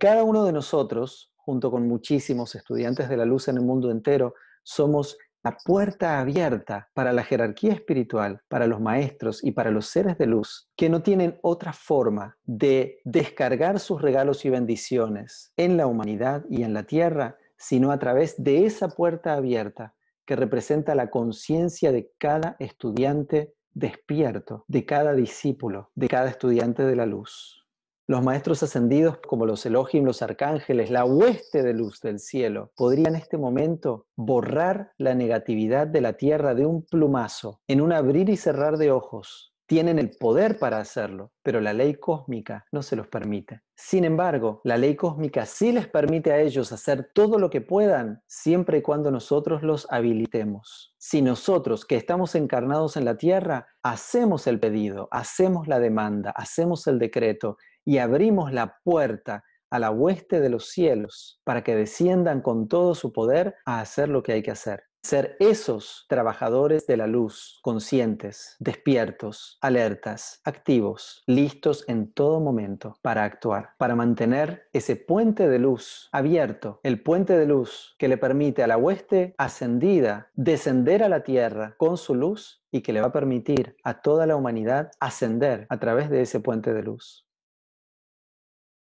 Cada uno de nosotros, junto con muchísimos estudiantes de la luz en el mundo entero, somos la puerta abierta para la jerarquía espiritual, para los maestros y para los seres de luz, que no tienen otra forma de descargar sus regalos y bendiciones en la humanidad y en la tierra, sino a través de esa puerta abierta que representa la conciencia de cada estudiante despierto, de cada discípulo, de cada estudiante de la luz. Los maestros ascendidos como los Elohim, los arcángeles, la hueste de luz del cielo, podrían en este momento borrar la negatividad de la tierra de un plumazo, en un abrir y cerrar de ojos, tienen el poder para hacerlo, pero la ley cósmica no se los permite. Sin embargo, la ley cósmica sí les permite a ellos hacer todo lo que puedan siempre y cuando nosotros los habilitemos. Si nosotros que estamos encarnados en la Tierra hacemos el pedido, hacemos la demanda, hacemos el decreto y abrimos la puerta a la hueste de los cielos para que desciendan con todo su poder a hacer lo que hay que hacer. Ser esos trabajadores de la luz, conscientes, despiertos, alertas, activos, listos en todo momento para actuar, para mantener ese puente de luz abierto, el puente de luz que le permite a la hueste ascendida descender a la tierra con su luz y que le va a permitir a toda la humanidad ascender a través de ese puente de luz.